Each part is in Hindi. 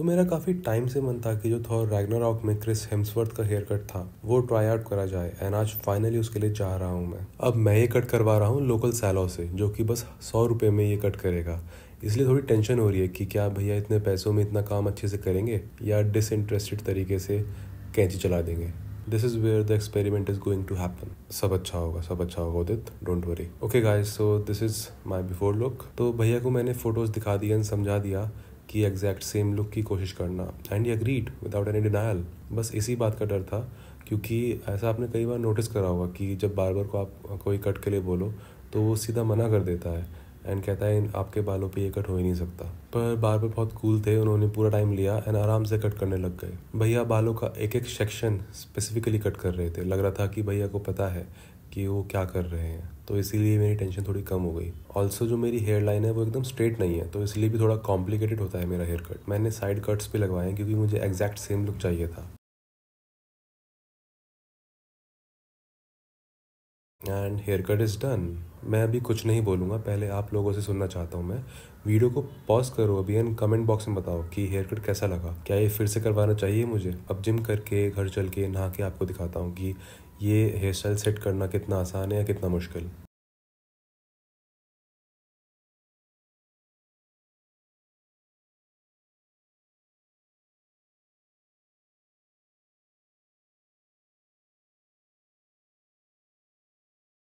तो मेरा काफ़ी टाइम से मन था कि जो थॉर रैगनारॉक में क्रिस हेम्सवर्थ का हेयर कट था वो ट्राई आउट करा जाए एंड आज फाइनली उसके लिए चाह रहा हूँ मैं अब मैं ये कट करवा रहा हूँ लोकल सैलो से जो कि बस सौ रुपये में ये कट करेगा इसलिए थोड़ी टेंशन हो रही है कि क्या भैया इतने पैसों में इतना काम अच्छे से करेंगे या डिसइंटरेस्टेड तरीके से कैंची चला देंगे this is where the experiment is going to happen सब अच्छा होगा सब अच्छा होगा Udit don't worry okay guys so this is my before look तो भैया को मैंने फ़ोटोज़ दिखा दिया एंड समझा दिया कि एग्जैक्ट सेम लुक की कोशिश करना एंड ये अग्रीड विदाउट एनी डिनाइल बस इसी बात का डर था क्योंकि ऐसा आपने कई बार नोटिस करा होगा कि जब बार बार को आप कोई कट के लिए बोलो तो वो सीधा मना कर देता है एंड कहता है आपके बालों पे ये कट हो ही नहीं सकता पर बार बार बहुत कूल थे उन्होंने पूरा टाइम लिया एंड आराम से कट करने लग गए भैया बालों का एक एक सेक्शन स्पेसिफिकली कट कर रहे थे लग रहा था कि भैया को पता है कि वो क्या कर रहे हैं तो इसीलिए मेरी टेंशन थोड़ी कम हो गई ऑल्सो जो मेरी हेयर लाइन है वो एकदम स्ट्रेट नहीं है तो इसलिए भी थोड़ा कॉम्प्लिकेटेड होता है मेरा हेयर कट मैंने साइड कट्स भी लगवाए हैं क्योंकि मुझे एग्जैक्ट सेम लुक चाहिए था and hair cut is done मैं अभी कुछ नहीं बोलूँगा पहले आप लोगों से सुनना चाहता हूँ मैं वीडियो को पॉज करो अभी एंड कमेंट बॉक्स में बताओ कि हेयर कट कैसा लगा क्या ये फिर से करवाना चाहिए मुझे अब जिम करके घर चल के नहा के आपको दिखाता हूँ कि ये हेयर स्टाइल सेट करना कितना आसान है या कितना मुश्किल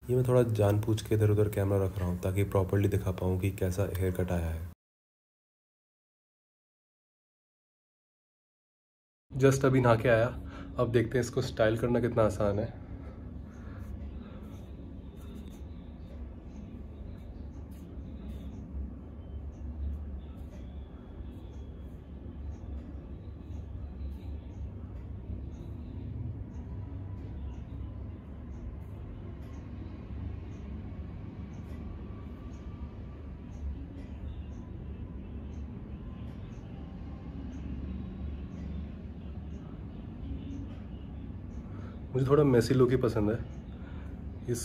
ये मैं थोड़ा जान पूछ के इधर उधर कैमरा रख रहा हूँ ताकि प्रॉपरली दिखा पाऊँ कि कैसा हेयर कट आया है जस्ट अभी नहा के आया अब देखते हैं इसको स्टाइल करना कितना आसान है मुझे थोड़ा मैसी लुक ही पसंद है इस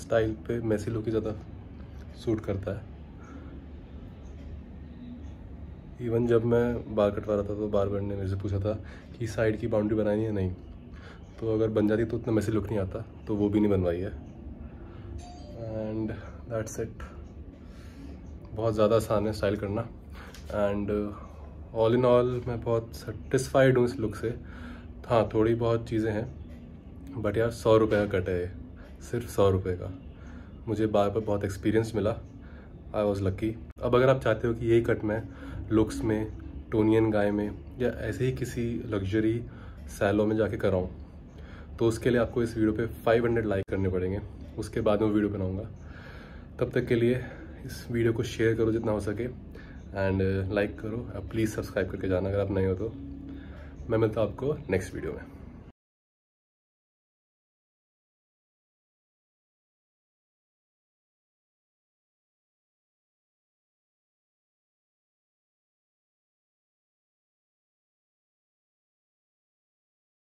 स्टाइल पे मैसी लुक ही ज़्यादा सूट करता है इवन जब मैं बाल कटवा रहा था तो बार ने मेरे से पूछा था कि साइड की बाउंड्री बनानी है नहीं तो अगर बन जाती तो उतना मैसी लुक नहीं आता तो वो भी नहीं बनवाई है एंड दैट्स इट बहुत ज़्यादा आसान है स्टाइल करना एंड ऑल इन ऑल मैं बहुत सेटिस्फाइड हूँ इस लुक से हाँ थोड़ी बहुत चीज़ें हैं बट यार सौ रुपये का कट है ये सिर्फ सौ रुपये का मुझे बार पर बहुत एक्सपीरियंस मिला आई वॉज़ लक्की अब अगर आप चाहते हो कि यही कट मैं लुक्स में टोनियन गाय में या ऐसे ही किसी लग्जरी सैलो में जाके कराऊँ तो उसके लिए आपको इस वीडियो पे 500 लाइक करने पड़ेंगे उसके बाद मैं वीडियो बनाऊँगा तब तक के लिए इस वीडियो को शेयर करो जितना हो सके एंड लाइक uh, करो प्लीज़ सब्सक्राइब करके जाना अगर आप नए हो तो मैं मिलता हूँ आपको नेक्स्ट वीडियो में